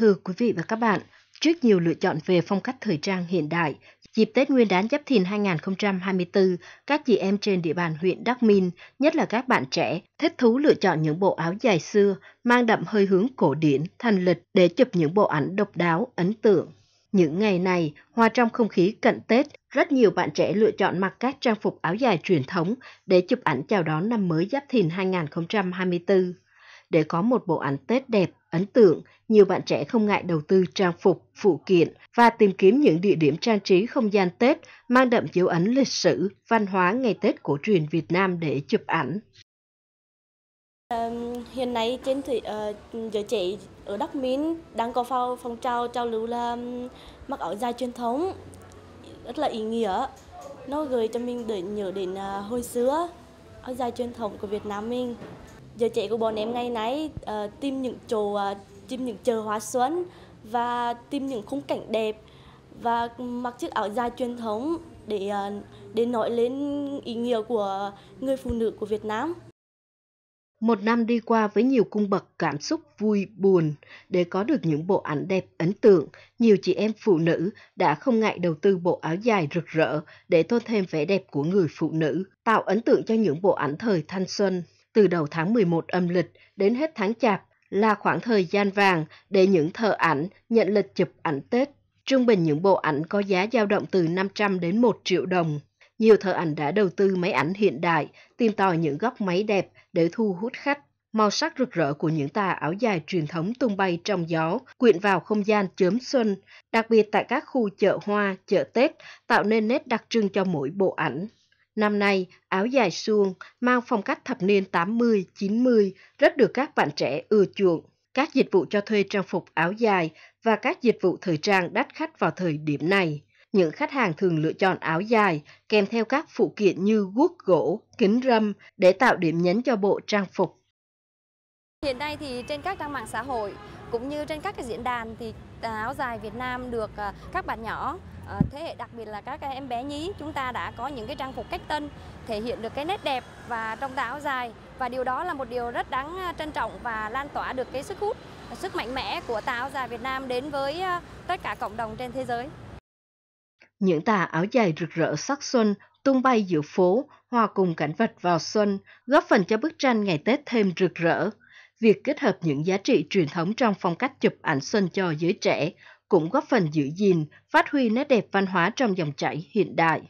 Thưa quý vị và các bạn, trước nhiều lựa chọn về phong cách thời trang hiện đại, dịp Tết Nguyên đán Giáp Thìn 2024, các chị em trên địa bàn huyện Đắc Minh, nhất là các bạn trẻ, thích thú lựa chọn những bộ áo dài xưa mang đậm hơi hướng cổ điển, thanh lịch để chụp những bộ ảnh độc đáo, ấn tượng. Những ngày này, hòa trong không khí cận Tết, rất nhiều bạn trẻ lựa chọn mặc các trang phục áo dài truyền thống để chụp ảnh chào đón năm mới Giáp Thìn 2024. Để có một bộ ảnh Tết đẹp, ấn tượng, nhiều bạn trẻ không ngại đầu tư trang phục, phụ kiện và tìm kiếm những địa điểm trang trí không gian Tết mang đậm dấu ấn lịch sử, văn hóa ngày Tết cổ truyền Việt Nam để chụp ảnh. Ờ, hiện nay trên thị, uh, ờ, giới trẻ ở Đắk Minh đang có phong, phong trào trao lưu là mặc áo dài truyền thống rất là ý nghĩa. Nó gửi cho mình để nhớ đến uh, hồi xưa áo dài truyền thống của Việt Nam mình. Giờ trẻ của bọn em ngày nay uh, tìm những chỗ uh, tìm những chờ hoa xuân và tìm những khung cảnh đẹp và mặc chiếc áo dài truyền thống để ờ, để nói lên ý nghĩa của người phụ nữ của Việt Nam. Một năm đi qua với nhiều cung bậc cảm xúc vui buồn, để có được những bộ ảnh đẹp ấn tượng, nhiều chị em phụ nữ đã không ngại đầu tư bộ áo dài rực rỡ để tôn thêm vẻ đẹp của người phụ nữ, tạo ấn tượng cho những bộ ảnh thời thanh xuân từ đầu tháng 11 âm lịch đến hết tháng chạp là khoảng thời gian vàng để những thợ ảnh nhận lịch chụp ảnh Tết. Trung bình những bộ ảnh có giá dao động từ 500 đến 1 triệu đồng. Nhiều thợ ảnh đã đầu tư máy ảnh hiện đại, tìm tòi những góc máy đẹp để thu hút khách. Màu sắc rực rỡ của những tà áo dài truyền thống tung bay trong gió, quyện vào không gian chớm xuân, đặc biệt tại các khu chợ hoa, chợ Tết, tạo nên nét đặc trưng cho mỗi bộ ảnh. Năm nay, áo dài suông mang phong cách thập niên 80-90 rất được các bạn trẻ ưa chuộng. Các dịch vụ cho thuê trang phục áo dài và các dịch vụ thời trang đắt khách vào thời điểm này. Những khách hàng thường lựa chọn áo dài kèm theo các phụ kiện như guốc gỗ, kính râm để tạo điểm nhấn cho bộ trang phục. Hiện nay thì trên các trang mạng xã hội cũng như trên các cái diễn đàn thì áo dài Việt Nam được à, các bạn nhỏ Ờ, thế hệ đặc biệt là các em bé nhí chúng ta đã có những cái trang phục cách tân thể hiện được cái nét đẹp và trong tà áo dài và điều đó là một điều rất đáng ờ, trân trọng và lan tỏa được cái sức hút sức mạnh mẽ của tà áo dài Việt Nam đến với ờ, tất cả cộng đồng trên thế giới. Những tà áo dài rực rỡ sắc xuân tung bay giữa phố, hòa cùng cảnh vật vào xuân, góp phần cho bức tranh ngày Tết thêm rực rỡ. Việc kết hợp những giá trị truyền thống trong phong cách chụp ảnh xuân cho giới trẻ cũng góp phần giữ gìn, phát huy nét đẹp văn hóa trong dòng chảy hiện đại.